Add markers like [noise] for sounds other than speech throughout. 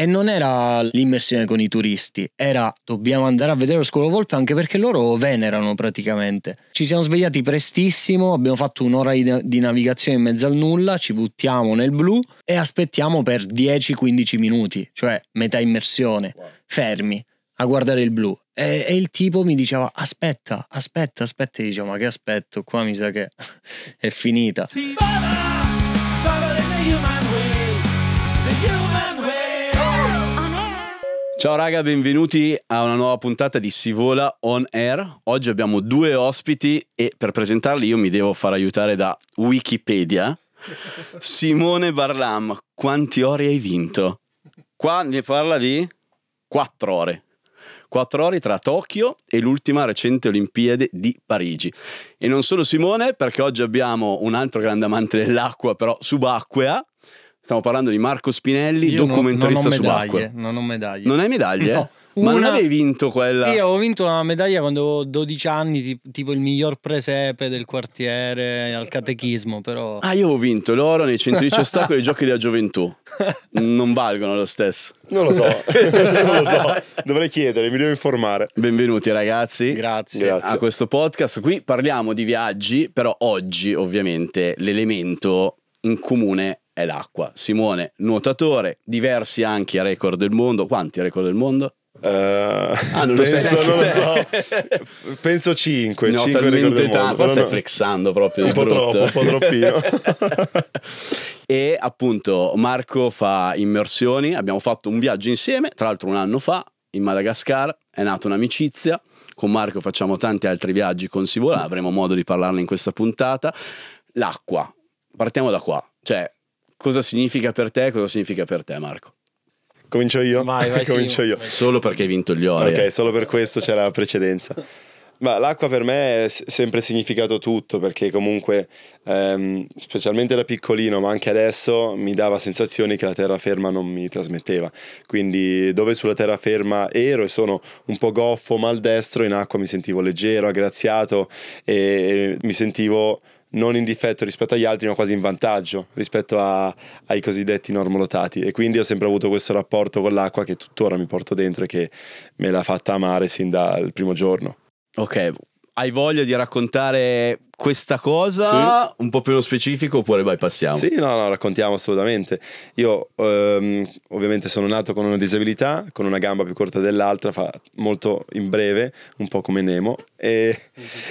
E non era l'immersione con i turisti, era dobbiamo andare a vedere lo scolo anche perché loro venerano praticamente. Ci siamo svegliati prestissimo, abbiamo fatto un'ora di navigazione in mezzo al nulla, ci buttiamo nel blu e aspettiamo per 10-15 minuti, cioè metà immersione, fermi a guardare il blu. E, e, il tipo mi diceva: Aspetta, aspetta, aspetta. E dicevo: Ma che aspetto? Qua mi sa che [laughs] è finita. Sì. Ciao raga, benvenuti a una nuova puntata di Sivola On Air. Oggi abbiamo due ospiti e per presentarli io mi devo far aiutare da Wikipedia. Simone Barlam, quanti ore hai vinto? Qua ne parla di quattro ore. Quattro ore tra Tokyo e l'ultima recente Olimpiade di Parigi. E non solo Simone, perché oggi abbiamo un altro grande amante dell'acqua, però subacquea, Stiamo parlando di Marco Spinelli, Io documentarista su non Non ho medaglie. Non hai medaglie? [laughs] No. Una... Ma non avevi vinto quella? Io avevo vinto una medaglia quando avevo 12 anni, tipo il miglior presepe del quartiere al catechismo, però... Ah, io ho vinto l'oro nei centri di ostacoli e i giochi della gioventù. [laughs] Non valgono lo stesso. Non lo so, [laughs] non lo so. Dovrei chiedere, mi devo informare. Benvenuti ragazzi. Grazie. Grazie. A questo podcast qui parliamo di viaggi, però oggi ovviamente l'elemento in comune è l'acqua. Simone, nuotatore, diversi anche a record del mondo. Quanti record del mondo? Uh, ah, non penso, non lo so. penso 5. No, 5 talmente tanto. stai no. frexando proprio. Un po' brutto. troppo, un po' troppino. [laughs] e appunto Marco fa immersioni. Abbiamo fatto un viaggio insieme, tra l'altro un anno fa, in Madagascar. È nata un'amicizia. Con Marco facciamo tanti altri viaggi con Sivola. Avremo modo di parlarne in questa puntata. L'acqua. Partiamo da qua. Cioè, cosa significa per te e cosa significa per te, Marco. Comincio io? Vai, vai, [laughs] Comincio sì, io. Solo perché hai vinto gli ore. Ok, solo per questo c'era la precedenza. Ma l'acqua per me è sempre significato tutto perché comunque, ehm, specialmente da piccolino, ma anche adesso, mi dava sensazioni che la terraferma non mi trasmetteva. Quindi dove sulla terraferma ero e sono un po' goffo, maldestro, in acqua mi sentivo leggero, aggraziato e mi sentivo non in difetto rispetto agli altri, ma quasi in vantaggio rispetto a, ai cosiddetti normolotati. E quindi ho sempre avuto questo rapporto con l'acqua che tuttora mi porto dentro e che me l'ha fatta amare sin dal primo giorno. Ok, hai voglia di raccontare questa cosa sì. un po' più nello specifico oppure bypassiamo? Sì, no, no, raccontiamo assolutamente. Io ehm, ovviamente sono nato con una disabilità, con una gamba più corta dell'altra, fa molto in breve, un po' come Nemo. E,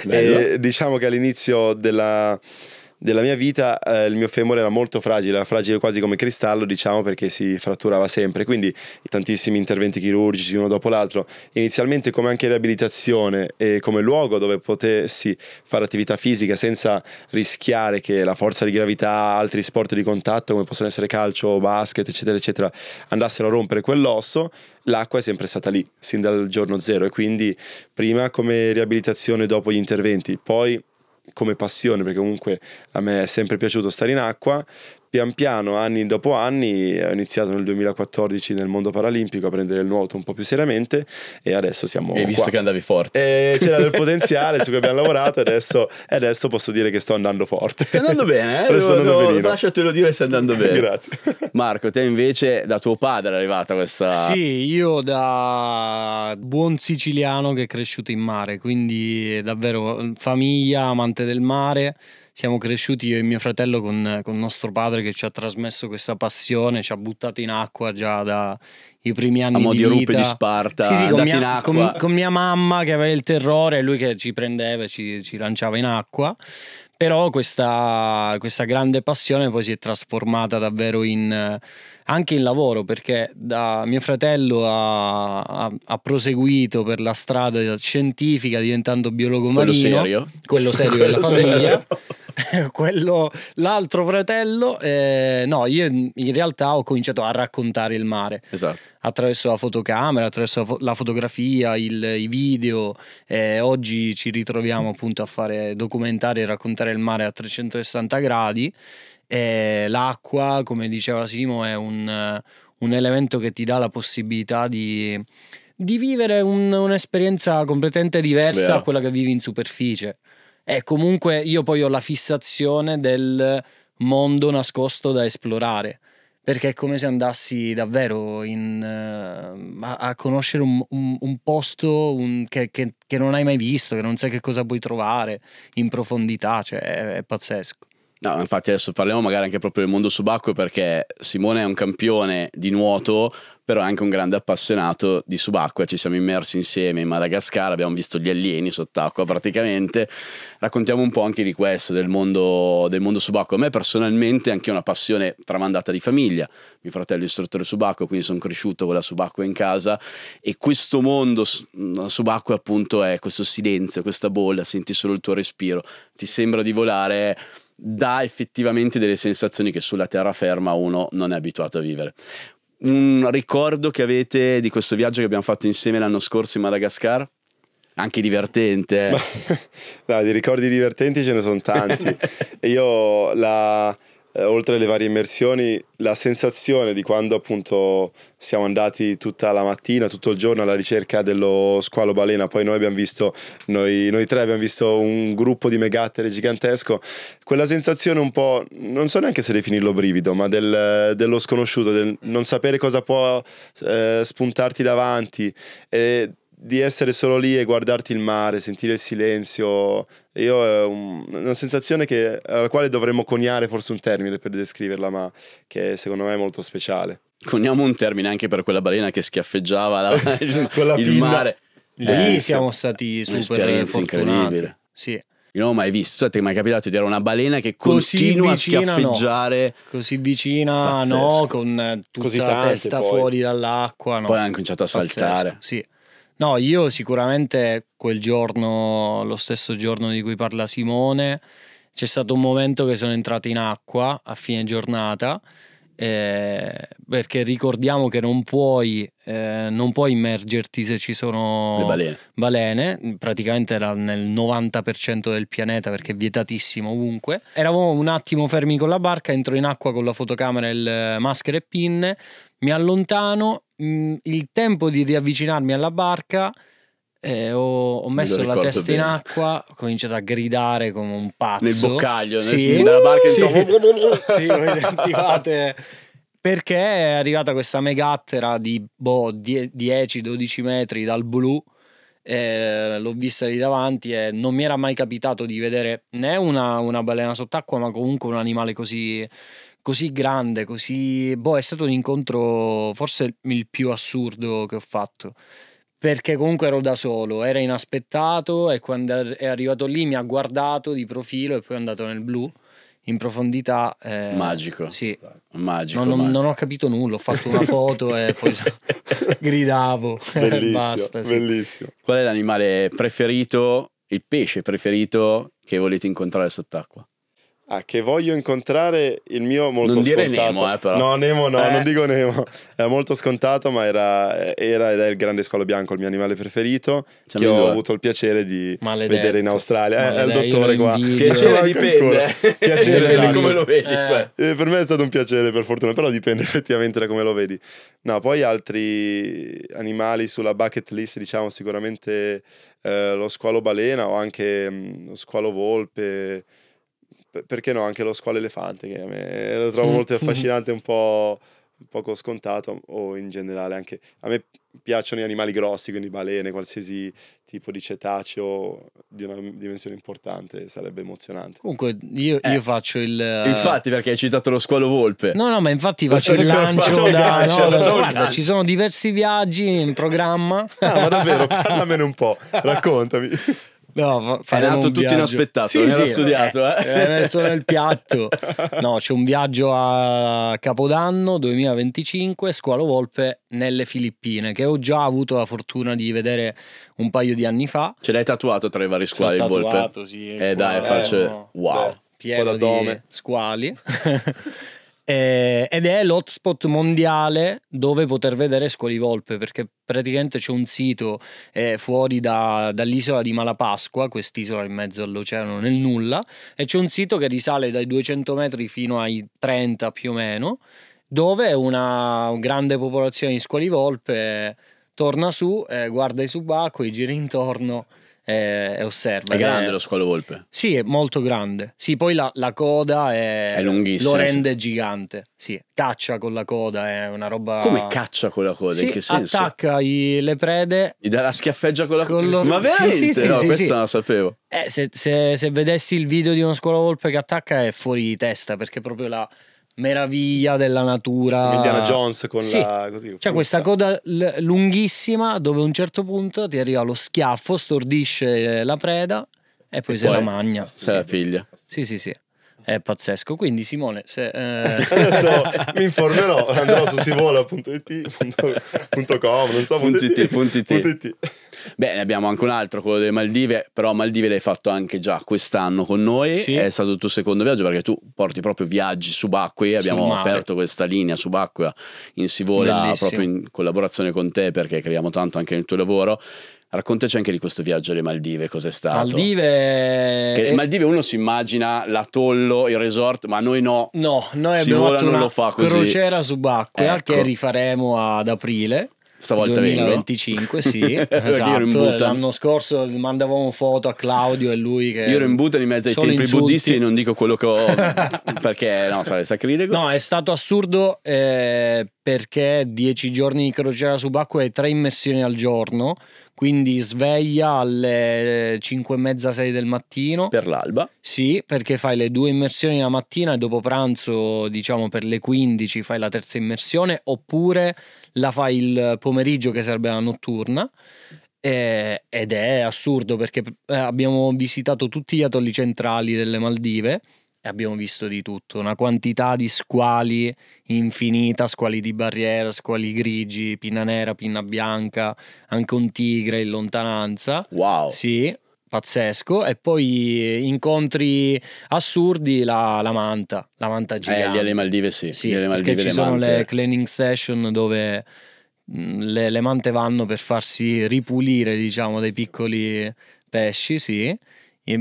e diciamo che all'inizio della della mia vita eh, il mio femore era molto fragile, era fragile quasi come cristallo, diciamo, perché si fratturava sempre. Quindi tantissimi interventi chirurgici uno dopo l'altro. Inizialmente come anche riabilitazione e come luogo dove potessi fare attività fisica senza rischiare che la forza di gravità, altri sport di contatto come possono essere calcio, basket, eccetera, eccetera, andassero a rompere quell'osso, l'acqua è sempre stata lì, sin dal giorno zero. E quindi prima come riabilitazione dopo gli interventi, poi come passione, perché comunque a me è sempre piaciuto stare in acqua, pian piano, anni dopo anni, ho iniziato nel 2014 nel mondo paralimpico a prendere il nuoto un po' più seriamente e adesso siamo... E visto che andavi forte. E [laughs] c'era del potenziale su cui abbiamo lavorato adesso, e adesso posso dire che sto andando forte. Stai andando bene, eh? Devo, andando devo, lasciatelo dire, stai andando bene. Grazie. [laughs] Marco, te invece da tuo padre è arrivata questa... Sì, io da buon siciliano che è cresciuto in mare, quindi davvero famiglia, amante del mare siamo cresciuti io e mio fratello con, con nostro padre che ci ha trasmesso questa passione, ci ha buttato in acqua già dai primi anni a mo' di, di ruppe di Sparta, sì, sì, con, mia, con, con, mia, mamma che aveva il terrore lui che ci prendeva e ci, ci lanciava in acqua però questa, questa, grande passione poi si è trasformata davvero in, anche in lavoro perché mio fratello ha, ha, ha, proseguito per la strada scientifica diventando biologo quello marino serio? quello serio [laughs] quello della serio. famiglia [laughs] quello, l'altro fratello, eh, no, io in realtà ho cominciato a raccontare il mare esatto. attraverso la fotocamera, attraverso la, fotografia, il, i video. Eh, oggi ci ritroviamo appunto a fare documentari e raccontare il mare a 360 gradi. Eh, l'acqua, come diceva Simo, è un, un elemento che ti dà la possibilità di di vivere un, un'esperienza completamente diversa Beh. da quella che vivi in superficie. E eh, comunque io poi ho la fissazione del mondo nascosto da esplorare perché è come se andassi davvero in, uh, a, a, conoscere un, un, un posto un, che, che, che, non hai mai visto, che non sai che cosa puoi trovare in profondità, cioè è, è pazzesco. No, infatti adesso parliamo magari anche proprio del mondo subacqueo perché Simone è un campione di nuoto, però è anche un grande appassionato di subacquea. Ci siamo immersi insieme in Madagascar, abbiamo visto gli alieni sott'acqua praticamente. Raccontiamo un po' anche di questo, del mondo, del mondo subacqueo. A me personalmente è anche una passione tramandata di famiglia. Mio fratello è istruttore subacqueo, quindi sono cresciuto con la subacquea in casa e questo mondo subacqueo appunto è questo silenzio, questa bolla, senti solo il tuo respiro, ti sembra di volare dà effettivamente delle sensazioni che sulla terraferma uno non è abituato a vivere. Un ricordo che avete di questo viaggio che abbiamo fatto insieme l'anno scorso in Madagascar? anche divertente. Ma, eh. [laughs] no, di ricordi divertenti ce ne sono tanti. [laughs] Io la, eh, oltre alle varie immersioni, la sensazione di quando appunto siamo andati tutta la mattina, tutto il giorno alla ricerca dello squalo balena, poi noi abbiamo visto, noi, noi tre abbiamo visto un gruppo di megattere gigantesco, quella sensazione un po', non so neanche se definirlo brivido, ma del, dello sconosciuto, del non sapere cosa può eh, spuntarti davanti. E di essere solo lì e guardarti il mare, sentire il silenzio, io è eh, un, una sensazione che, alla quale dovremmo coniare forse un termine per descriverla, ma che secondo me è molto speciale. Coniamo un termine anche per quella balena che schiaffeggiava la, [laughs] il pinna. mare. Lì eh, siamo stati super Un'esperienza incredibile. Sì. Io non ho mai visto, ti è mai capitato di avere una balena che così continua vicina, a schiaffeggiare? No. Così vicina, Pazzesco. no, con tutta la testa poi. fuori dall'acqua. No. Poi ha cominciato a Pazzesco. saltare. Sì. No, io sicuramente quel giorno, lo stesso giorno di cui parla Simone, c'è stato un momento che sono entrato in acqua a fine giornata. Eh, perché ricordiamo che non puoi, eh, non puoi, immergerti se ci sono le balene. balene, praticamente era nel 90% del pianeta perché è vietatissimo ovunque. Eravamo un attimo fermi con la barca, entro in acqua con la fotocamera, il maschere e pinne, mi allontano mh, mm, il tempo di riavvicinarmi alla barca, eh, ho, ho, messo la testa bene. in acqua, ho cominciato a gridare come un pazzo. Nel boccaglio, sì. nel, nella barca. Sì, [laughs] sì voi sentivate... Perché è arrivata questa megattera di boh, 10-12 metri dal blu, eh, l'ho vista lì davanti e non mi era mai capitato di vedere né una, una balena sott'acqua, ma comunque un animale così così grande, così... Boh, è stato un incontro forse il più assurdo che ho fatto perché comunque ero da solo, era inaspettato e quando è arrivato lì mi ha guardato di profilo e poi è andato nel blu in profondità. Eh, magico. Sì. Magico, non, magico. non, ho capito nulla, ho fatto una foto e poi [laughs] gridavo bellissimo, basta. Sì. Bellissimo. Qual è l'animale preferito, il pesce preferito che volete incontrare sott'acqua? Ah, che voglio incontrare il mio molto non scontato. Non dire Nemo, eh, però. No, Nemo no, eh. non dico Nemo. È molto scontato, ma era, era, ed è il grande squalo bianco, il mio animale preferito, C'è che ho due. avuto il piacere di Maledetto. vedere in Australia. Eh, Maledetto. È il dottore qua. [laughs] Piacere dipende. Piacere dipende come lo vedi. Eh. eh. per me è stato un piacere, per fortuna, però dipende [laughs] effettivamente da come lo vedi. No, poi altri animali sulla bucket list, diciamo, sicuramente eh, lo squalo balena o anche mh, mm, lo squalo volpe, perché no, anche lo squalo elefante, che a me lo trovo mm. molto [laughs] affascinante, un po' poco scontato o in generale anche a me piacciono gli animali grossi quindi balene qualsiasi tipo di cetaceo di una dimensione importante sarebbe emozionante comunque io, eh. io faccio il infatti perché hai citato lo squalo volpe no no ma infatti faccio il lancio guarda, ci sono diversi viaggi in programma ah ma davvero [laughs] parlamene un po' raccontami [laughs] No, è nato tutto inaspettato, sì, era sì, studiato. Eh, eh. È messo nel piatto. [laughs] No, c'è un viaggio a Capodanno 2025, Squalo Volpe nelle Filippine, che ho già avuto la fortuna di vedere un paio di anni fa. Ce l'hai tatuato tra i vari squali il Volpe? Tatuato, sì. Eh dai, farci... Wow. Beh, pieno di squali. [laughs] eh, ed è l'hotspot mondiale dove poter vedere Scolivolpe perché praticamente c'è un sito eh, fuori da, dall'isola di Malapasqua, quest'isola in mezzo all'oceano nel nulla, e c'è un sito che risale dai 200 metri fino ai 30 più o meno, dove una grande popolazione di Scolivolpe torna su, eh, guarda i subacquei, gira intorno e, e osserva. È cioè grande è, lo squalo volpe. Sì, è molto grande. Sì, poi la, la coda è, è lunghissima. Lo rende sì. gigante. Sì, caccia con la coda, è una roba. Come caccia con la coda? Sì, In che senso? Attacca i, le prede. Gli dà la schiaffeggia con la coda. Lo... [laughs] Ma veramente? Sì, sì, no, sì, questa non la sapevo. Eh, se, se, se vedessi il video di uno squalo volpe che attacca è fuori di testa perché proprio la meraviglia della natura. Indiana Jones con sì. la... Così, cioè questa coda lunghissima dove a un certo punto ti arriva lo schiaffo, stordisce eh, la preda e poi e se poi la magna. Se la figlia. Sì, sì, sì. È pazzesco. Quindi, Simone, se, eh... [laughs] adesso mi informerò. Andrò su sivola.it.com. Non so. Punti t, punti t. Punti t. Beh, ne abbiamo anche un altro, quello delle Maldive, però Maldive l'hai fatto anche già quest'anno con noi, sì. è stato il tuo secondo viaggio perché tu porti proprio viaggi subacquei, abbiamo aperto questa linea subacquea in Sivola Bellissimo. proprio in collaborazione con te perché creiamo tanto anche nel tuo lavoro. Raccontaci anche di questo viaggio alle Maldive, cos'è stato? Maldive... Che Maldive uno si immagina l'atollo, il resort, ma noi no. No, noi Sivola abbiamo fatto non una lo fa così. crociera subacquea ecco. che rifaremo ad aprile Stavolta 2025, vengo. sì, [laughs] esatto. L'anno scorso mandavamo foto a Claudio e lui che... Io ero in Buta in mezzo ai templi buddisti e non dico quello che ho... [laughs] perché no, sarebbe sacrilego. No, è stato assurdo eh, perché 10 giorni di crociera subacquea e 3 immersioni al giorno, quindi sveglia alle 5 e mezza, 6 del mattino. Per l'alba? Sì, perché fai le due immersioni la mattina e dopo pranzo, diciamo per le 15, fai la terza immersione, oppure la fa il pomeriggio che serve la notturna eh, ed è assurdo perché eh, abbiamo visitato tutti gli atolli centrali delle Maldive e abbiamo visto di tutto, una quantità di squali infinita, squali di barriera, squali grigi, pinna nera, pinna bianca, anche un tigre in lontananza. Wow. Sì, pazzesco e poi incontri assurdi la, la manta, la manta gigante. Eh, lì alle Maldive sì, sì alle Maldive perché ci sono mante. le cleaning session dove mm, le, le, mante vanno per farsi ripulire diciamo dei piccoli pesci, sì,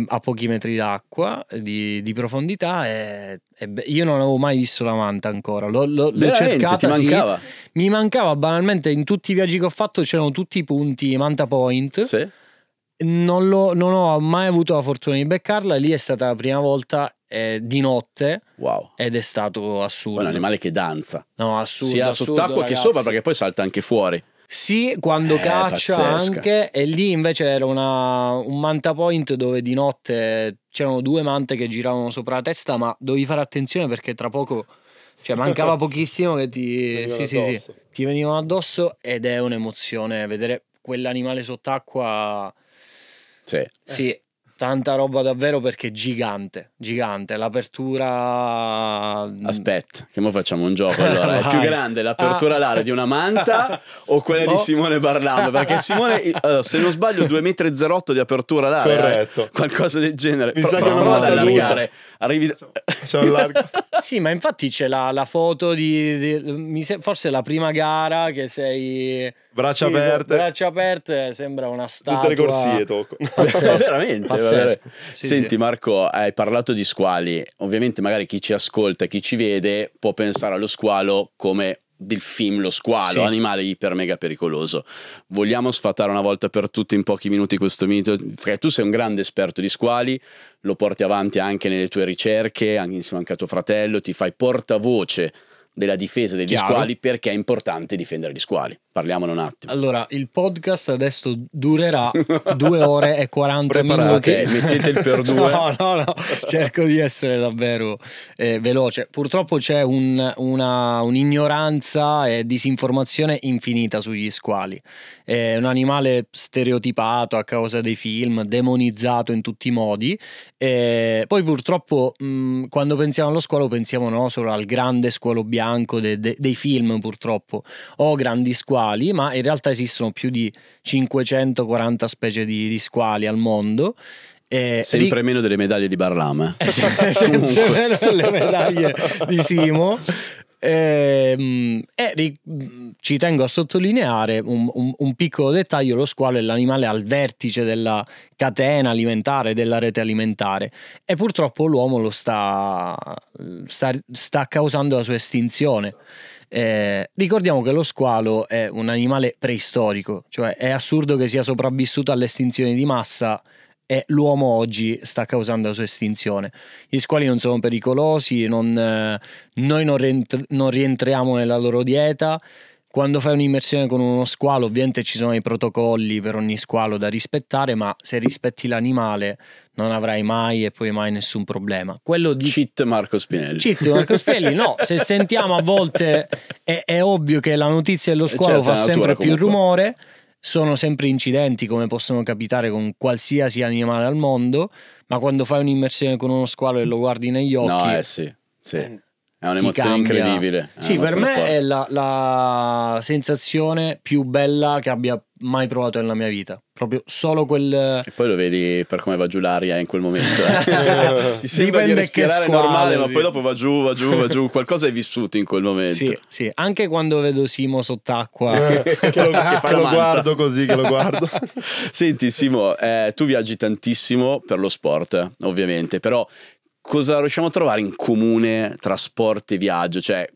a pochi metri d'acqua di, di profondità e, e, io non avevo mai visto la manta ancora, l'ho, l'ho, l'ho cercata, sì. mancava. mi mancava banalmente in tutti i viaggi che ho fatto c'erano tutti i punti manta point. Sì non, lo, non, ho mai avuto la fortuna di beccarla. Lì è stata la prima volta eh, di notte. Wow. Ed è stato assurdo. Poi un animale che danza. No, assurdo. Sia assurdo, sott'acqua ragazzi. che sopra, perché poi salta anche fuori. Sì, quando eh, caccia pazzesca. anche. E lì invece era una, un manta point dove di notte c'erano due mante che giravano sopra la testa, ma dovevi fare attenzione perché tra poco. Cioè, mancava [laughs] pochissimo che ti, sì, sì, sì, ti venivano addosso ed è un'emozione vedere quell'animale sott'acqua Sí. Sí, Tanta roba davvero perché gigante, gigante. L'apertura... Mm. Aspetta, che mo facciamo un gioco [laughs] allora. È più grande l'apertura alare ah. di una manta o quella no. di Simone Barlando? Perché Simone, se non sbaglio, 2,08 m di apertura alare. Eh. Corretto. Qualcosa del genere. Mi Pro- sa che non vado ad allargare. Arrivi... C'è un largo. [laughs] sì, ma infatti c'è la, la foto di, di... Forse la prima gara che sei... Braccia sì, aperte. Braccia aperte sembra una statua. Tutte le corsie tocco. [laughs] Pazzesco, veramente, Pazzesco. Sì, Senti sì. Marco, hai parlato di squali. Ovviamente magari chi ci ascolta, chi ci vede, può pensare allo squalo come del film Lo squalo, sì. animale iper mega pericoloso. Vogliamo sfatare una volta per tutte in pochi minuti questo mito? Perché tu sei un grande esperto di squali, lo porti avanti anche nelle tue ricerche, anche insieme anche a tuo fratello, ti fai portavoce della difesa degli Chiaro. squali perché è importante difendere gli squali parliamo un attimo. Allora, il podcast adesso durerà due ore e 40 Preparate, minuti. Mettete il per [laughs] due. no, no, no, cerco di essere davvero eh, veloce. Purtroppo c'è un, una, un'ignoranza e disinformazione infinita sugli squali. È un animale stereotipato a causa dei film, demonizzato in tutti i modi. E poi purtroppo mh, mm, quando pensiamo allo squalo pensiamo no, solo al grande squalo bianco de, de, dei film purtroppo o grandi squali squali, ma in realtà esistono più di 540 specie di, di squali al mondo eh, sempre ric- meno delle medaglie di Barlam. Eh. Eh [laughs] sempre meno delle medaglie di Simo. Ehm, e ric- ci tengo a sottolineare un, un, un, piccolo dettaglio: lo squalo è l'animale al vertice della catena alimentare, della rete alimentare, e purtroppo l'uomo lo sta, sta, sta causando la sua estinzione. Eh, ricordiamo che lo squalo è un animale preistorico, cioè è assurdo che sia sopravvissuto all'estinzione di massa e l'uomo oggi sta causando la sua estinzione. Gli squali non sono pericolosi, non, eh, noi non, rientr- non rientriamo nella loro dieta, quando fai un'immersione con uno squalo, ovviamente ci sono i protocolli per ogni squalo da rispettare, ma se rispetti l'animale non avrai mai e poi mai nessun problema. Quello di... Cheat Marco Spinelli. Cheat Marco Spinelli, no, se [laughs] sentiamo a volte è, è ovvio che la notizia dello eh, squalo certo, fa sempre più comunque. rumore, sono sempre incidenti come possono capitare con qualsiasi animale al mondo, ma quando fai un'immersione con uno squalo e lo guardi negli occhi... No, eh sì, sì. Eh, è un'emozione incredibile. È sì, per me forte. è la, la, sensazione più bella che abbia mai provato nella mia vita. Proprio solo quel. E poi lo vedi per come va giù l'aria in quel momento. Eh. [laughs] Ti sembra Dipende di respirare squadra, normale, sì. ma poi dopo va giù, va giù, va giù. [laughs] Qualcosa hai vissuto in quel momento. Sì, sì. Anche quando vedo Simo sott'acqua, [laughs] che lo, che che lo guardo così, che lo guardo. Senti, Simo, eh, tu viaggi tantissimo per lo sport, ovviamente, però cosa riusciamo a trovare in comune tra sport e viaggio? Cioè,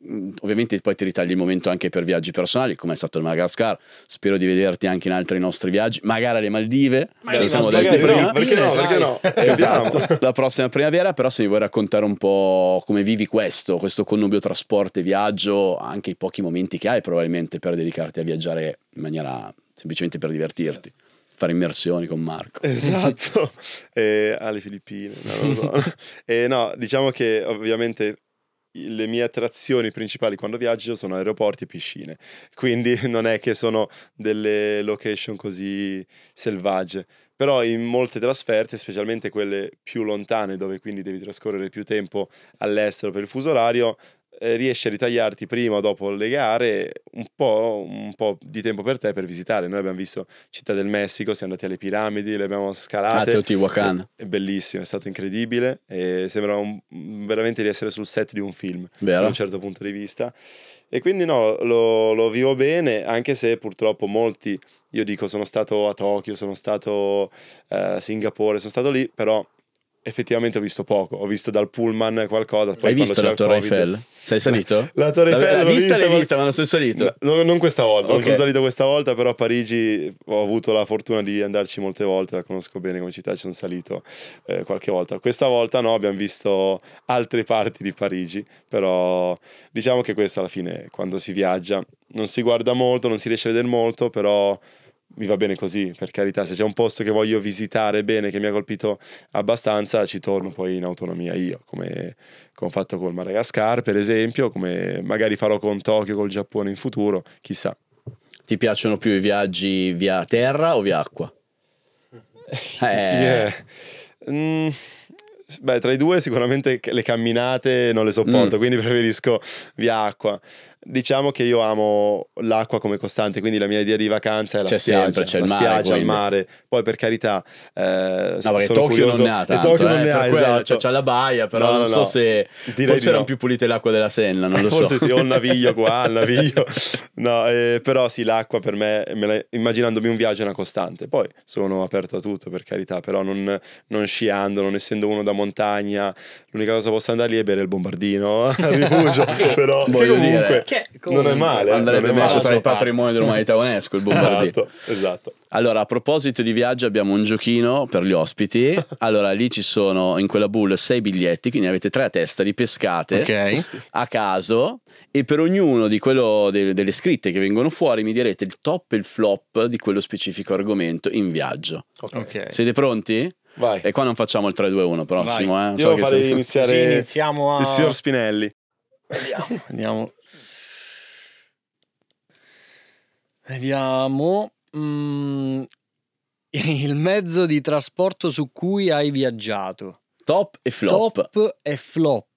ovviamente poi ti ritagli il momento anche per viaggi personali, come è stato il Madagascar. Spero di vederti anche in altri nostri viaggi, magari alle Maldive. Ma ce ne siamo detti prima. perché no? Esatto. Perché no? Esatto. La prossima primavera, però, se mi vuoi raccontare un po' come vivi questo, questo connubio tra sport e viaggio, anche i pochi momenti che hai probabilmente per dedicarti a viaggiare in maniera semplicemente per divertirti fare immersioni con Marco. [laughs] Esatto, [laughs] eh, alle Filippine. No, so. eh, no, diciamo che ovviamente le mie attrazioni principali quando viaggio sono aeroporti e piscine, quindi [laughs] non è che sono delle location così selvagge, però in molte trasferte, specialmente quelle più lontane dove quindi devi trascorrere più tempo all'estero per il fuso orario, eh, riesci a ritagliarti prima o dopo le gare un po', un po', di tempo per te per visitare. Noi abbiamo visto Città del Messico, siamo andati alle piramidi, le abbiamo scalate. Ah, Teotihuacan. È bellissimo, è stato incredibile. E sembra un, veramente di essere sul set di un film, da un certo punto di vista. E quindi no, lo, lo vivo bene, anche se purtroppo molti, io dico sono stato a Tokyo, sono stato a eh, Singapore, sono stato lì, però effettivamente ho visto poco. Ho visto dal pullman qualcosa. Hai visto la Torre COVID... Eiffel? Sei salito? La, [laughs] la Torre Eiffel l'ho vista, l'hai vista, vista, ma non sei salito. No, non questa volta, okay. non sono salito questa volta, però a Parigi ho avuto la fortuna di andarci molte volte, la conosco bene come città, ci sono salito eh, qualche volta. Questa volta no, abbiamo visto altre parti di Parigi, però diciamo che questa alla fine quando si viaggia non si guarda molto, non si riesce a vedere molto, però mi va bene così, per carità, se c'è un posto che voglio visitare bene, che mi ha colpito abbastanza, ci torno poi in autonomia io, come, come ho fatto col Madagascar, per esempio, come magari farò con Tokyo, col Giappone in futuro, chissà. Ti piacciono più i viaggi via terra o via acqua? [laughs] Eh. Yeah. Mm. Beh, tra i due sicuramente le camminate non le sopporto, mm. quindi preferisco via acqua. Diciamo che io amo l'acqua come costante, quindi la mia idea di vacanza è la c'è spiaggia, sempre, c'è la il mare, spiaggia, quindi. il mare. Poi per carità, eh, no, perché Tokyo curioso. non ne ha tanto, Tokyo eh, non ne ha, esatto. Cioè, c'è la baia, però no, non so no. se Direi forse erano più pulite l'acqua della Senna, non lo so. Forse sì, o il naviglio qua, il [laughs] naviglio. No, eh, però sì, l'acqua per me, me la, immaginandomi un viaggio è una costante. Poi sono aperto a tutto, per carità, però non, non sciando, non essendo uno da montagna, l'unica cosa che posso andare lì è bere il bombardino al [laughs] rifugio, [laughs] però che comunque... Dire, che non è male. Andrebbe messo tra il patrimonio dell'umanità UNESCO il Bombardino. Esatto, esatto. Allora, a proposito di viaggio, abbiamo un giochino per gli ospiti. [laughs] Allora, lì ci sono in quella bull sei biglietti, quindi avete tre a testa li pescate okay. a caso. E per ognuno di quello, de, delle scritte che vengono fuori mi direte il top e il flop di quello specifico argomento in viaggio. Okay. Okay. Siete pronti? Vai. E qua non facciamo il 3-2-1 prossimo, eh. So che iniziare... Sì, iniziamo a... Il signor Spinelli. Andiamo. Andiamo. Vediamo. Mm, [laughs] il mezzo di trasporto su cui hai viaggiato. Top e flop. Top e flop.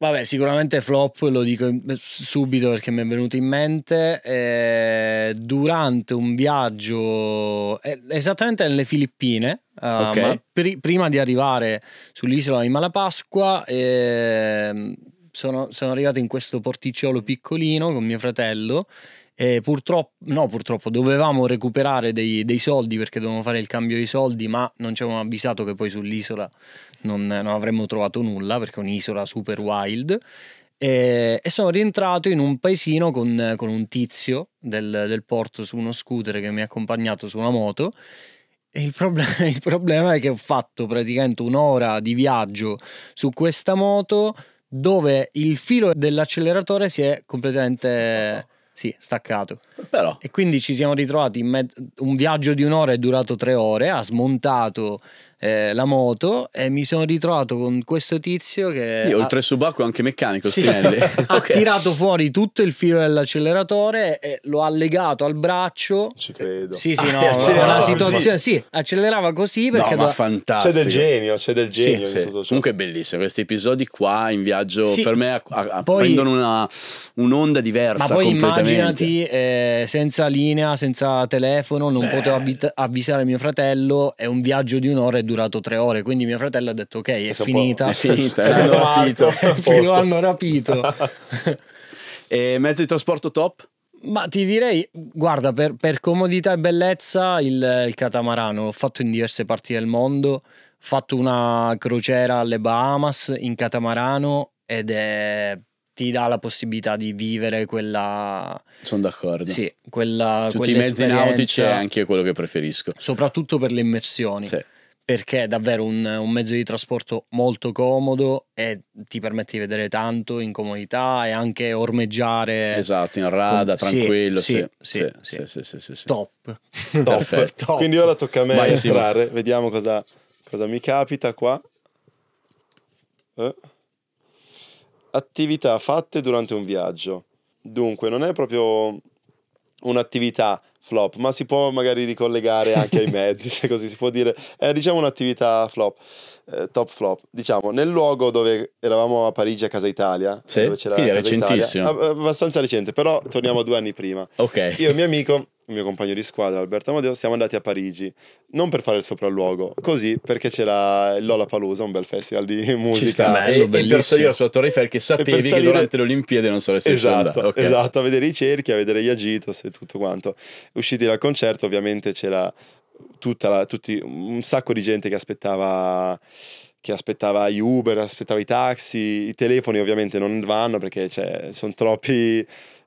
Vabbè, sicuramente flop, lo dico subito perché mi è venuto in mente, eh, durante un viaggio eh, esattamente nelle Filippine, uh, okay. pr- prima di arrivare sull'isola di Malapasqua, eh, sono, sono arrivato in questo porticciolo piccolino con mio fratello e purtroppo, no, purtroppo dovevamo recuperare dei, dei, soldi perché dovevamo fare il cambio dei soldi, ma non ci avevamo avvisato che poi sull'isola non, non avremmo trovato nulla perché è un'isola super wild. E, e sono rientrato in un paesino con, con un tizio del, del, porto su uno scooter che mi ha accompagnato su una moto. E il problema, [laughs] il problema è che ho fatto praticamente un'ora di viaggio su questa moto dove il filo dell'acceleratore si è completamente sì, staccato. Però. E quindi ci siamo ritrovati in med- un viaggio di un'ora è durato tre ore, ha smontato eh, la moto e mi sono ritrovato con questo tizio che... Io oltre al subacqueo anche meccanico, sì. Spinelli. [laughs] ha [laughs] tirato fuori tutto il filo dell'acceleratore e lo ha legato al braccio. Ci credo. Sì, sì, ah, no, ah, [laughs] la situazione... Sì, accelerava così perché... No, ma fantastico. C'è del genio, c'è del genio. Sì, sì. Comunque è bellissimo, questi episodi qua in viaggio sì. per me a, a, poi, prendono una, un'onda diversa. Ma poi immaginati eh, senza linea, senza telefono, non Beh. potevo avvisare mio fratello, è un viaggio di un'ora e durato tre ore, quindi mio fratello ha detto ok, è finita. [laughs] [laughs] È finita, è finita, rapito. [laughs] Lo hanno rapito. e mezzo di trasporto top? Ma ti direi, guarda, per, per comodità e bellezza il, il, catamarano l'ho fatto in diverse parti del mondo, ho fatto una crociera alle Bahamas in catamarano ed è, ti dà la possibilità di vivere quella... Sono d'accordo. Sì, quella... Tutti i mezzi nautici è anche quello che preferisco. Soprattutto per le immersioni. Sì perché è davvero un, un, mezzo di trasporto molto comodo e ti permette di vedere tanto in comodità e anche ormeggiare. Esatto, in rada, con... tranquillo. Sì sì sì, sì, sì, sì, Top. Top. Top. Quindi ora tocca a me Vai, entrare, vediamo cosa, cosa, mi capita qua. Eh. Attività fatte durante un viaggio. Dunque, non è proprio un'attività flop, ma si può magari ricollegare anche ai mezzi, [laughs] se così si può dire. È eh, diciamo un'attività flop, eh, top flop. Diciamo, nel luogo dove eravamo a Parigi a Casa Italia, sì, eh, dove c'era quindi Casa recentissimo. Italia, abbastanza recente, però torniamo due anni prima. Ok. Io e mio amico il mio compagno di squadra Alberto Amadeo siamo andati a Parigi non per fare il sopralluogo così perché c'era il Lola Palusa un bel festival di musica bello, e, bellissimo. per salire sulla Torre Eiffel che sapevi salire... che durante le Olimpiadi non saresti esatto, andato okay. esatto a vedere i cerchi a vedere gli agitos e tutto quanto usciti dal concerto ovviamente c'era la, tutti, un sacco di gente che aspettava che aspettava gli Uber, aspettava i taxi, i telefoni ovviamente non vanno perché cioè, sono troppi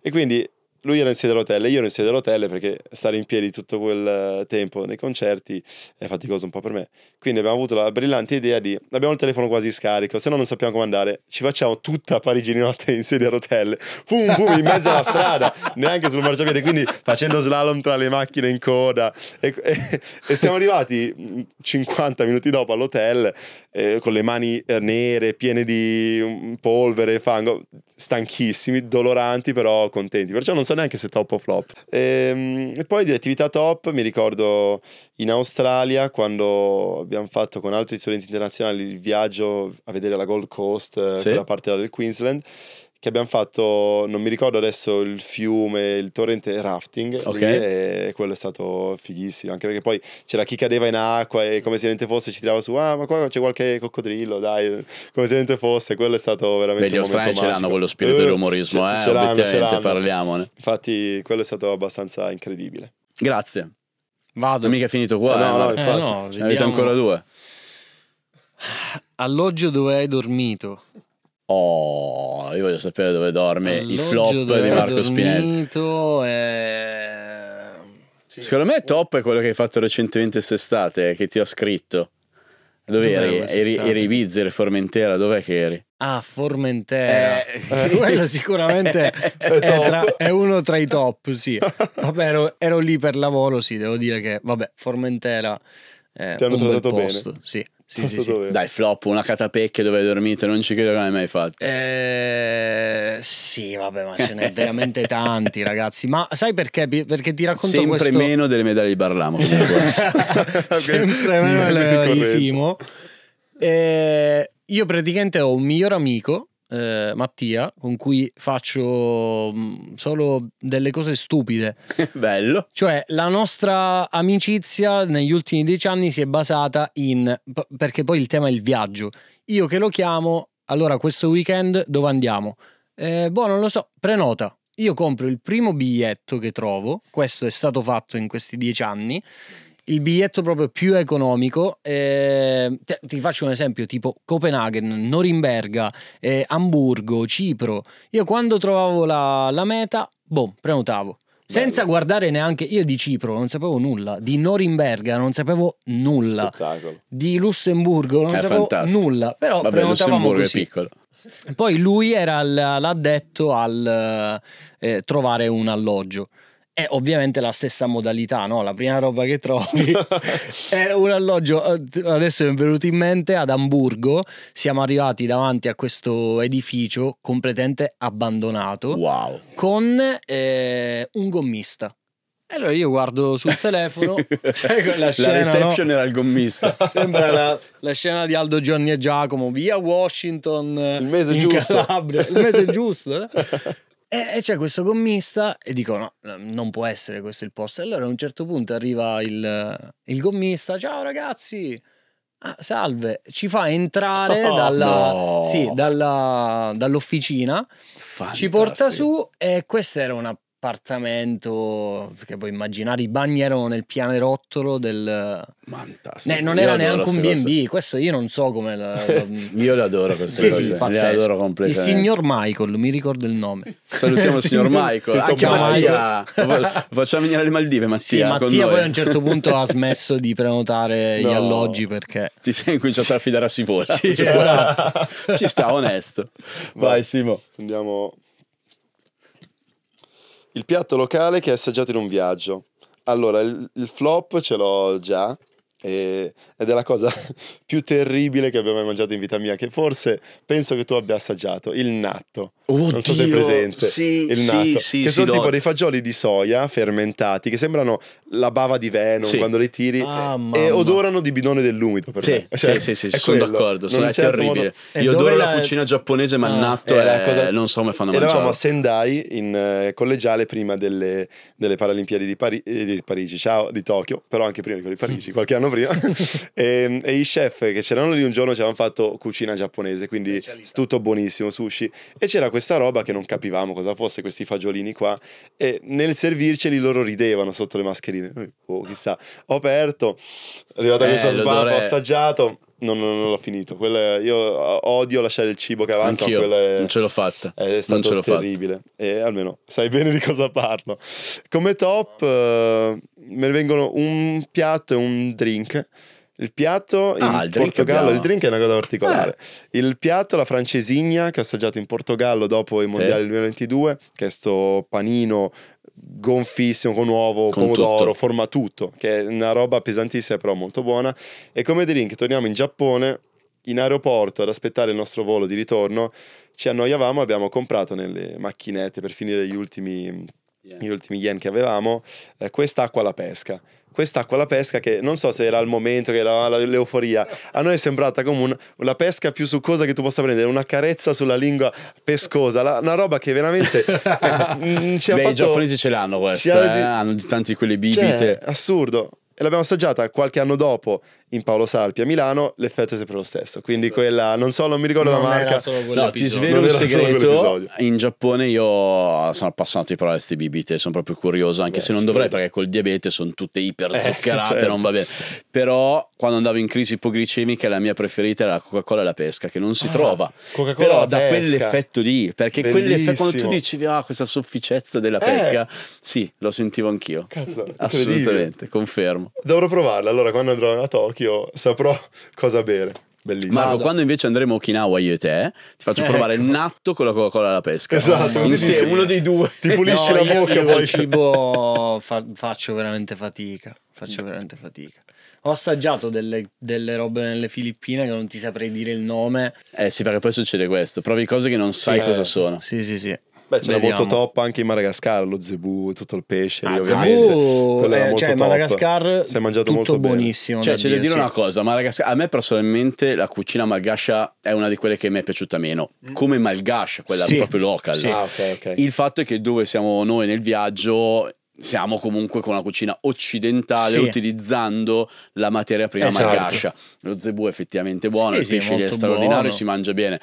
e quindi lui era in sedia a rotelle, io ero in sedia a rotelle perché stare in piedi tutto quel eh, tempo nei concerti è faticoso un po' per me. Quindi abbiamo avuto la brillante idea di abbiamo il telefono quasi scarico, se no non sappiamo come andare, ci facciamo tutta Parigi di notte in sedia a rotelle, pum pum in mezzo alla strada, [laughs] neanche sul marciapiede, quindi facendo slalom tra le macchine in coda e, e, e siamo arrivati 50 minuti dopo all'hotel eh, con le mani eh, nere, piene di mm, polvere, e fango, stanchissimi, doloranti, però contenti. Perciò non so neanche se top o flop. E, ehm, e poi di attività top mi ricordo in Australia quando abbiamo fatto con altri studenti internazionali il viaggio a vedere la Gold Coast, eh, sì. quella parte del Queensland che abbiamo fatto, non mi ricordo adesso il fiume, il torrente rafting, okay. e quello è stato fighissimo, anche perché poi c'era chi cadeva in acqua e come se niente fosse ci tirava su, ah ma qua c'è qualche coccodrillo, dai, come se niente fosse, quello è stato veramente... gli australiani ce l'hanno quello spirito dell'umorismo, eh, eh, ce obiettivamente ce l'hanno. parliamone. Infatti quello è stato abbastanza incredibile. Grazie. Vado. Non mica finito qua, eh, no, no, infatti. Eh, no, vediamo... Avete ancora due. Alloggio dove hai dormito? Oh, io voglio sapere dove dorme il i flop di Marco Spinelli. E... Sì. Secondo me top è quello che hai fatto recentemente quest'estate, che ti ho scritto. Dove, dove eri? Eri, eri Ibiza, Formentera, dov'è che eri? Ah, Formentera. Eh, eh quello sicuramente [laughs] è, tra, è, uno tra i top, sì. [laughs] Vabbè, ero, ero, lì per lavoro, sì, devo dire che, vabbè, Formentera è eh, Ti hanno un trattato posto, bene. sì. Sì, sì, sì. Dai, flop, una catapecchia dove hai dormito, non ci credo che l'hai mai fatto. Eh, sì, vabbè, ma ce n'è veramente tanti, [laughs] ragazzi. Ma sai perché? Perché ti racconto Sempre questo... meno delle medaglie di Barlamo. [laughs] Sempre meno delle medaglie di Simo. Eh, io praticamente ho un miglior amico eh, Mattia, con cui faccio mm, solo delle cose stupide. [laughs] Bello. Cioè, la nostra amicizia negli ultimi dieci anni si è basata in... perché poi il tema è il viaggio. Io che lo chiamo, allora questo weekend dove andiamo? Eh, boh, non lo so, prenota. Io compro il primo biglietto che trovo, questo è stato fatto in questi dieci anni, il biglietto proprio più economico. Eh, te, ti faccio un esempio, tipo Copenaghen, Norimberga, eh, Hamburgo, Cipro. Io quando trovavo la, la meta, boh, prenotavo. Senza Bello. guardare neanche, io di Cipro non sapevo nulla, di Norimberga non sapevo nulla, Spettacolo. di Lussemburgo non è sapevo fantastico. nulla, però Vabbè, Lussemburgo così. è piccolo. Poi lui era l'addetto al eh, trovare un alloggio è ovviamente la stessa modalità, no? La prima roba che trovi [laughs] è un alloggio. Eh, adesso mi è venuto in mente ad Amburgo. Siamo arrivati davanti a questo edificio completamente abbandonato. Wow. Con eh, un gommista. E allora io guardo sul telefono, [laughs] sai quella scena. La reception no? era il gommista. [laughs] Sembra la, la, scena di Aldo Gianni e Giacomo, via Washington, il mese giusto. Calabria. Il mese giusto, eh? E, c'è questo gommista e dicono: no, non può essere questo il posto. E allora a un certo punto arriva il, il gommista, ciao ragazzi, ah, salve, ci fa entrare oh, dalla, no. sì, dalla, dall'officina, Fantastico. ci porta su e questa era una appartamento, che puoi immaginare, i bagni erano nel pianerottolo del... Fantastico. Ne, non era neanche un B&B, questo io non so come... La... [laughs] io le adoro queste sì, cose, sì, le adoro completamente. Il signor Michael, mi ricordo il nome. [laughs] Salutiamo il signor [laughs] Michael, anche Mattia, facciamo venire le Maldive Mattia sì, Mattia noi. poi a un certo punto ha smesso di prenotare no. gli alloggi perché... Ti sei incominciato a fidare a Sivora. Sì, esatto. Ci sta, onesto. Vai, Vai Simo. Andiamo il piatto locale che hai assaggiato in un viaggio. Allora, il, il flop ce l'ho già. E ed è la cosa [laughs] più terribile che abbia mai mangiato in vita mia, che forse penso che tu abbia assaggiato, il natto. Oddio, non so se è presente. Sì, il natto, sì, sì, che sono tipo no. dei fagioli di soia fermentati che sembrano la bava di Venom quando li tiri ah, e odorano di bidone dell'umido per sì, cioè, sì, sì, sono d'accordo, sono, è terribile. Modo... Io eh, adoro la... la cucina giapponese, ma ah, il natto eh, è, cosa... non so come fanno a mangiare. Eravamo a Sendai in eh, collegiale prima delle, delle Paralimpiadi di, Pari... di Parigi, ciao di Tokyo, però anche prima di quelle di Parigi, [laughs] qualche anno prima. [laughs] E, ehm, e i chef che c'erano lì un giorno ci avevano fatto cucina giapponese, quindi tutto buonissimo, sushi. E c'era questa roba che non capivamo cosa fosse, questi fagiolini qua. E nel servirceli loro ridevano sotto le mascherine. Noi, oh, chissà. Ho aperto, è arrivata eh, questa sbarra, ho assaggiato. Non, non, non, l'ho finito. Quella, io odio lasciare il cibo che avanza. Anch'io, è, non ce l'ho fatta. È stato terribile. Fatta. E almeno sai bene di cosa parlo. Come top, eh, me ne vengono un piatto e un drink. Il piatto in ah, il Portogallo, abbiamo... il drink è una cosa particolare. Eh. Il piatto, la francesigna che ho assaggiato in Portogallo dopo i mondiali del sì. 2022, che è sto panino gonfissimo con uovo, con pomodoro, tutto. forma tutto, che è una roba pesantissima però molto buona. E come drink torniamo in Giappone, in aeroporto ad aspettare il nostro volo di ritorno, ci annoiavamo, abbiamo comprato nelle macchinette per finire gli ultimi, yeah. gli ultimi yen che avevamo, eh, quest'acqua alla pesca quest'acqua la pesca che non so se era il momento, che era l'euforia, a noi è sembrata come un, la pesca più succosa che tu possa prendere, una carezza sulla lingua pescosa, la, una roba che veramente eh, mm, ci ha Beh, fatto... i giapponesi ce l'hanno questa, ha... eh, hanno tanti quelle bibite. Cioè, assurdo. E l'abbiamo assaggiata qualche anno dopo in Paolo Salpi a Milano, l'effetto è sempre lo stesso. Quindi quella, non so, non mi ricordo non la marca. No, ti svelo un segreto. In Giappone io sono appassionato di provare queste bibite, sono proprio curioso, anche Beh, se non dovrei perché col diabete sono tutte iper eh, [laughs] zuccherate, eh, certo. non va bene. Però quando andavo in crisi ipoglicemica la mia preferita era la Coca-Cola e la pesca, che non si ah, trova. Coca-Cola Però da pesca. quell'effetto lì, perché quell'effetto quando tu dicevi ah, questa sofficezza della eh. pesca, eh. sì, lo sentivo anch'io. Cazzo, Assolutamente, confermo. Dovrò provarla allora quando andrò a Tokyo anch'io saprò cosa bere. Bellissimo. Marco, Vada. quando invece andremo a Okinawa io e te, ti faccio eh, provare il ecco. natto con la Coca-Cola alla pesca. Esatto, oh, insieme, uno dei due. Ti pulisci no, la bocca io poi. Il cibo fa- faccio veramente fatica, faccio veramente fatica. Ho assaggiato delle, delle, robe nelle Filippine che non ti saprei dire il nome. Eh sì, perché poi succede questo. Provi cose che non sai eh, cosa sono. Sì, sì, sì. Beh, c'era molto top anche in Madagascar, lo zebù, tutto il pesce. Ah, lì, zebu, eh, cioè, top. Madagascar, si è mangiato molto buonissimo. Cioè, c'è da dire, una cosa, Madagascar, a me personalmente la cucina malgascia è una di quelle che mi è piaciuta meno, mm. come malgascia, quella sì. proprio local. Sì. Ah, okay, okay. Il fatto è che dove siamo noi nel viaggio siamo comunque con la cucina occidentale sì. utilizzando la materia prima esatto. malgascia. Lo zebù è effettivamente buono, sì, il pesce sì, è straordinario, buono. si mangia bene.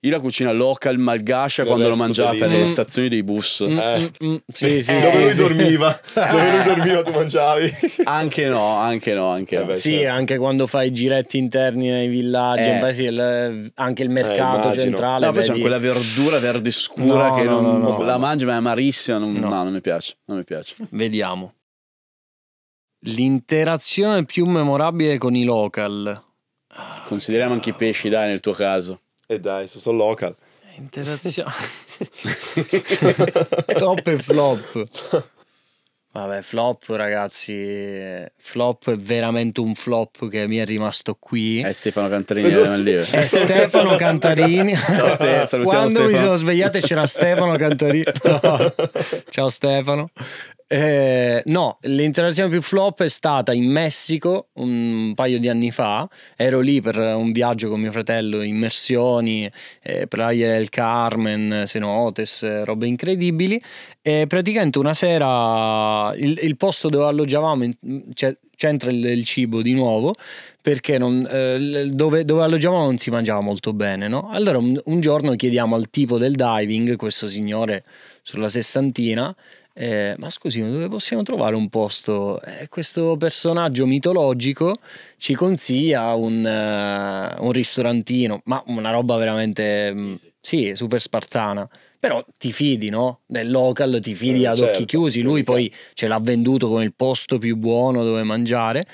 Io la cucina local malgascia quando l'ho mangiata nelle mm. stazioni dei bus. Mm. mm eh. Mm. Sì, sì, eh. Dove lui dormiva, dove lui dormiva tu mangiavi. [laughs] Anche no, anche no, anche eh, vabbè, Sì, certo. anche quando fai giretti interni nei villaggi, eh. beh, il, anche il mercato eh, centrale. No, poi c'è quella verdura verde scura no, che no, non, no, la mangi ma è amarissima, non, non mi piace, non mi piace piace. Vediamo. L'interazione più memorabile con i local. Consideriamo anche i pesci, dai, nel tuo caso. E eh dai, sono local. Interazione. [laughs] Top e flop. Vabbè, flop ragazzi, flop è veramente un flop che mi è rimasto qui. È Stefano Cantarini. Esatto. Eh, eh. È Stefano Cantarini. [laughs] Ciao Ste, Quando Stefano. mi sono svegliato c'era Stefano Cantarini. No. [laughs] Ciao Stefano. Eh, no, l'interazione più flop è stata in Messico un paio di anni fa. Ero lì per un viaggio con mio fratello, immersioni, eh, Playa del Carmen, Senotes, robe incredibili. E praticamente una sera il, il posto dove alloggiavamo, cioè, c'entra il, il, cibo di nuovo perché non, eh, dove, dove, alloggiavamo non si mangiava molto bene. No? Allora un, un, giorno chiediamo al tipo del diving, questo signore sulla sessantina, eh, ma scusi, ma dove possiamo trovare un posto? Eh, questo personaggio mitologico ci consiglia un, uh, un ristorantino, ma una roba veramente, mh, mm, sì, super spartana però ti fidi no? del local, ti fidi eh, ad certo, occhi chiusi, lui poi ce l'ha venduto come il posto più buono dove mangiare.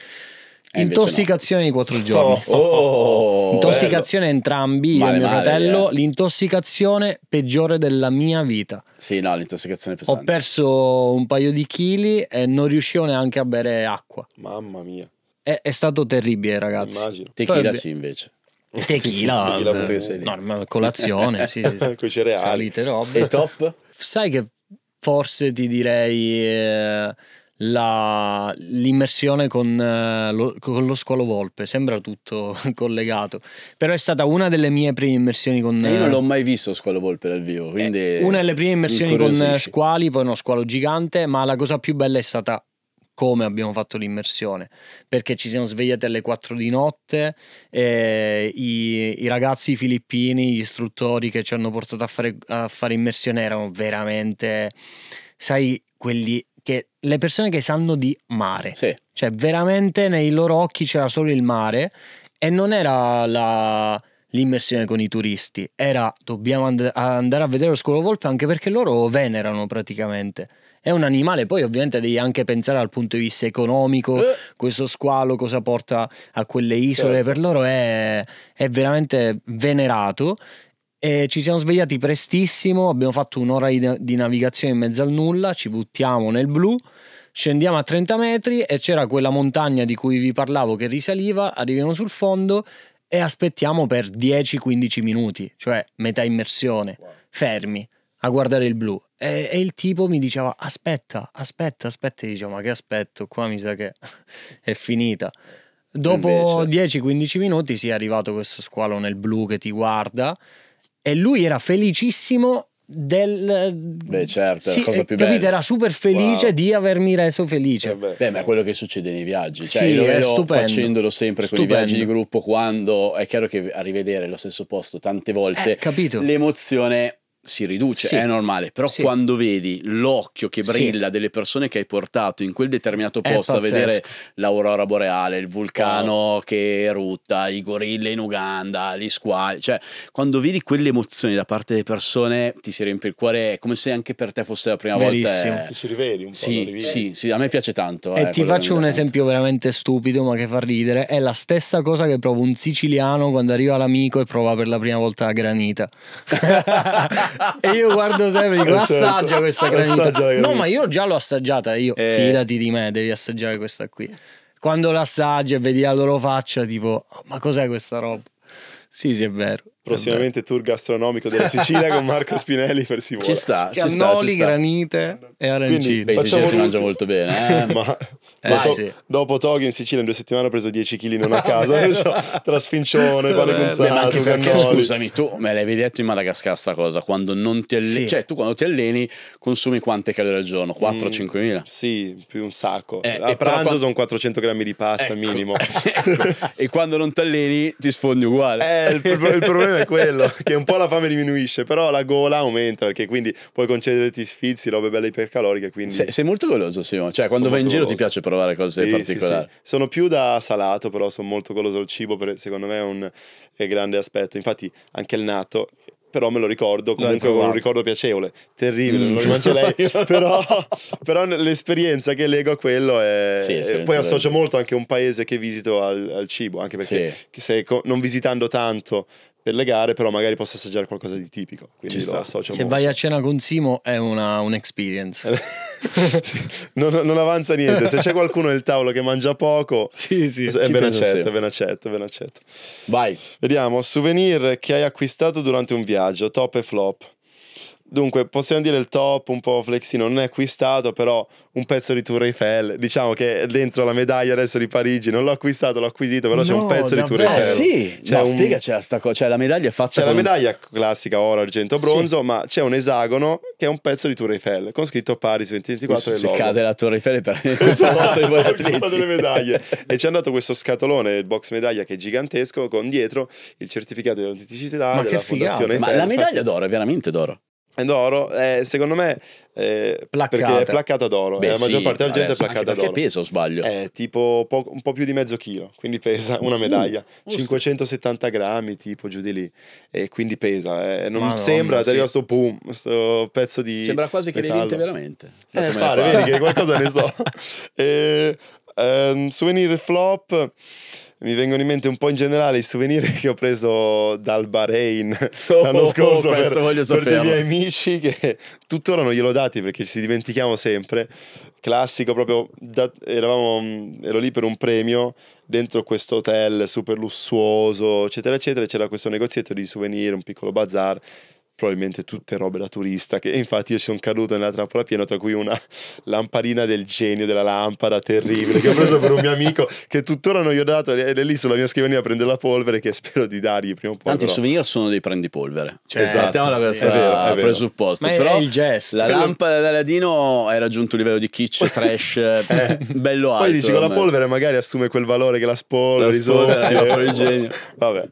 Intossicazione no. di quattro giorni. Oh, oh, oh, intossicazione bello. entrambi, male, mio male, fratello. Eh. L'intossicazione peggiore della mia vita. Sì, no, l'intossicazione pesante. Ho perso un paio di chili e non riuscivo neanche a bere acqua. Mamma mia. È, è stato terribile, ragazzi. Immagino. Tequila sì, invece. Tequila, [laughs] tequila no, colazione, sì, sì, sì. [laughs] con i cereali. Salite, robe. E top? Sai che forse ti direi... Eh, la, l'immersione con, eh, lo, con lo squalo volpe, sembra tutto [laughs] collegato, però è stata una delle mie prime immersioni con... Eh, io non l'ho eh, mai visto squalo volpe dal vivo, eh, quindi... Eh, una delle prime immersioni con eh, squali, poi uno squalo gigante, ma la cosa più bella è stata come abbiamo fatto l'immersione perché ci siamo svegliati alle 4 di notte e i, i ragazzi filippini gli istruttori che ci hanno portato a fare, a fare immersione erano veramente sai quelli che le persone che sanno di mare, sì. cioè veramente nei loro occhi c'era solo il mare e non era la, l'immersione con i turisti, era dobbiamo and- andare a vedere lo scolo volpe anche perché loro venerano praticamente. È un animale, poi ovviamente devi anche pensare dal punto di vista economico, eh. questo squalo cosa porta a quelle isole, eh. per loro è, è veramente venerato e ci siamo svegliati prestissimo, abbiamo fatto un'ora di, navigazione in mezzo al nulla, ci buttiamo nel blu, scendiamo a 30 metri e c'era quella montagna di cui vi parlavo che risaliva, arriviamo sul fondo e aspettiamo per 10-15 minuti, cioè metà immersione, fermi a guardare il blu. E, e, il tipo mi diceva aspetta, aspetta, aspetta, e dicevo ma che aspetto, qua mi sa che [laughs] è finita. Dopo Invece... 10-15 minuti si è arrivato questo squalo nel blu che ti guarda e lui era felicissimo del beh certo sì, cosa eh, più capito, era super felice wow. di avermi reso felice eh beh. beh. ma è quello che succede nei viaggi cioè sì, è stupendo. facendolo sempre stupendo. con i viaggi di gruppo quando è chiaro che a rivedere lo stesso posto tante volte eh, l'emozione si riduce, sì. è normale, però sì. quando vedi l'occhio che brilla sì. delle persone che hai portato in quel determinato posto a vedere l'aurora boreale, il vulcano oh. che erutta, i gorilla in Uganda, gli squali, cioè quando vedi quelle emozioni da parte delle persone ti si riempie il cuore, è come se anche per te fosse la prima Verissimo. volta. Eh. È... Ti ci rivedi un po'. Sì, sì, sì, a me piace tanto. E eh, ti faccio un esempio tanto. veramente stupido ma che fa ridere, è la stessa cosa che provo un siciliano quando arriva l'amico e prova per la prima volta la granita. [laughs] e io guardo sempre e dico [laughs] certo. assaggia questa cremita. No, ma io già l'ho assaggiata io. Eh. Fidati di me, devi assaggiare questa qui. Quando l'assaggia e vedi la loro faccia, tipo, oh, ma cos'è questa roba? Sì, sì, è vero. Prossimamente tour gastronomico della Sicilia con Marco [laughs] Spinelli per Simone. Ci sta, ci sta, ci granite sta. e arancini. Beh, in Sicilia si mangia molto bene. Eh? [laughs] ma, eh, ma so, sì. dopo Tokyo in Sicilia in due settimane ho preso 10 kg non a casa, [laughs] cioè, tra sfincione, pane gonzato, cannoli. Scusami, tu me l'avevi detto in Madagascar sta cosa, quando non ti alleni, sì. cioè tu quando ti alleni consumi quante calorie al giorno? 4-5 mm, mila? Sì, più un sacco. Eh, a pranzo qua... sono 400 grammi di pasta ecco. minimo. e quando non ti alleni ti sfondi uguale. Eh, il, il problema problema è quello, [laughs] che un po' la fame diminuisce, però la gola aumenta, perché quindi puoi concederti sfizi, robe belle ipercaloriche. Quindi... Sei, sei molto goloso, Simon. Cioè, quando sono vai in giro goloso. ti piace provare cose sì, particolari. Sì, sì. Sono più da salato, però sono molto goloso. al cibo, per, secondo me, è un è grande aspetto. Infatti, anche il nato, però me lo ricordo comunque con un ricordo piacevole, terribile, mm. non lo mangia lei, [laughs] [laughs] però, però, l'esperienza che leggo a quello è... Sì, poi associo molto anche un paese che visito al, al cibo, anche perché sì. se non visitando tanto per le gare, però magari posso assaggiare qualcosa di tipico. Quindi lo associo Se molto. vai a cena con Simo è una, un'experience. [laughs] non, non, avanza niente. Se c'è qualcuno nel tavolo che mangia poco, sì, sì, è ben accetto, ben accetto, ben accetto. Vai. Vediamo, souvenir che hai acquistato durante un viaggio, top e flop. Dunque, possiamo dire il top, un po' Flexi non è acquistato, però un pezzo di Tour Eiffel, diciamo che dentro la medaglia adesso di Parigi, non l'ho acquistato, l'ho acquisito, però no, c'è un pezzo davvero? di Tour Eiffel. Eh sì, c'è no, un... spiegaci sta cosa, cioè la medaglia è fatta C'è con... la medaglia classica, oro, argento, bronzo, sì. ma c'è un esagono che è un pezzo di Tour Eiffel, con scritto Paris 2024 Se cade la Tour Eiffel è per [laughs] esatto, delle [laughs] [laughs] medaglie. e c'è andato questo scatolone, il box medaglia che è gigantesco, con dietro il certificato di autenticità ma della fondazione Eiffel. Ma la medaglia d'oro è veramente d'oro? è d'oro, eh, secondo me eh, perché è placcata d'oro, Beh, eh, la maggior sì, parte della eh, gente è placcata d'oro. Che peso o sbaglio? È eh, tipo po- un po' più di mezzo chilo, quindi pesa mm, una uh, medaglia, uh, 570 grammi tipo giù di lì, e quindi pesa, eh. non Madonna, sembra, sì. arriva sto pum, sto pezzo di Sembra quasi metallo. che le vinte veramente. Eh, pare, vedi che qualcosa ne so. [laughs] e, Um, souvenir flop mi vengono in mente un po' in generale i souvenir che ho preso dal Bahrain [laughs] oh, l'anno scorso oh, per, per dei miei amici che tuttora non glielo dati perché ci dimentichiamo sempre classico proprio da, eravamo, mm, ero lì per un premio dentro questo hotel super lussuoso eccetera eccetera c'era questo negozietto di souvenir un piccolo bazar probabilmente tutte robe da turista che infatti io sono caduto nella trappola piena tra cui una lampadina del genio della lampada terribile che ho preso per un mio amico che tuttora non gli ho dato ed è lì sulla mia scrivania a prendere la polvere che spero di dargli prima o poi tanto però... i souvenir sono dei prendipolvere cioè, eh, esatto è vero, è vero. presupposto Ma però il gesto la lampada dell'Aladino hai raggiunto un livello di kitsch trash [laughs] eh. bello alto poi dici con la polvere magari assume quel valore che la spolvera la spolvere, la spolvere il [laughs] genio vabbè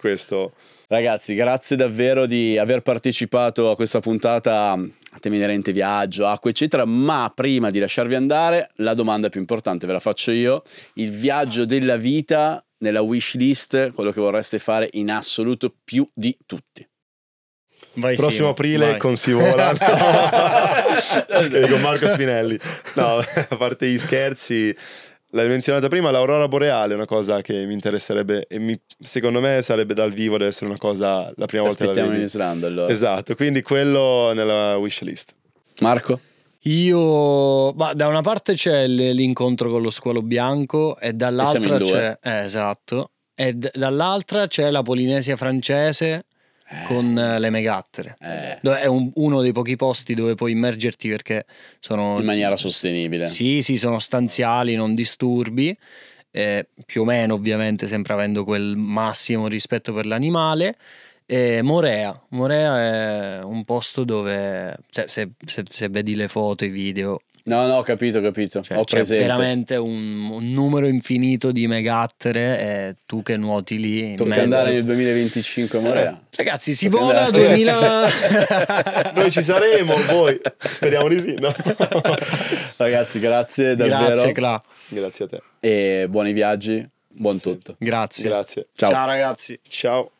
[laughs] questo Ragazzi, grazie davvero di aver partecipato a questa puntata a temi inerente viaggio, acqua, eccetera. Ma prima di lasciarvi andare, la domanda più importante ve la faccio io: il viaggio della vita nella wish list, quello che vorreste fare in assoluto più di tutti. Vai Prossimo Simo, aprile vai. con Sivola. no. [laughs] con Marco Spinelli. No, [laughs] a parte gli scherzi. L'hai menzionata prima, l'aurora boreale è una cosa che mi interesserebbe e mi, secondo me sarebbe dal vivo ad essere una cosa la prima volta che la vedi. in Islanda allora. Esatto, quindi quello nella wish list. Marco? Io, ma da una parte c'è l'incontro con lo squalo bianco e dall'altra c'è... Eh, esatto. E d- dall'altra c'è la Polinesia francese con eh. Eh, le megattere. Eh. È un, uno dei pochi posti dove puoi immergerti perché sono... In maniera sostenibile. Sì, sì, sono stanziali, non disturbi, eh, più o meno ovviamente sempre avendo quel massimo rispetto per l'animale. E Morea. Morea è un posto dove, cioè, se, se, se, vedi le foto, i video, No, no, ho capito, ho capito. Cioè, ho c'è veramente un, un, numero infinito di megattere e tu che nuoti lì. Tocca andare nel 2025 a Morea. Eh, ragazzi, si vola 2000. [laughs] Noi ci saremo, voi. Speriamo di sì. No? [laughs] ragazzi, grazie davvero. Grazie, Cla. Grazie a te. E buoni viaggi, buon sì. tutto. Grazie. Grazie. Ciao, Ciao ragazzi. Ciao.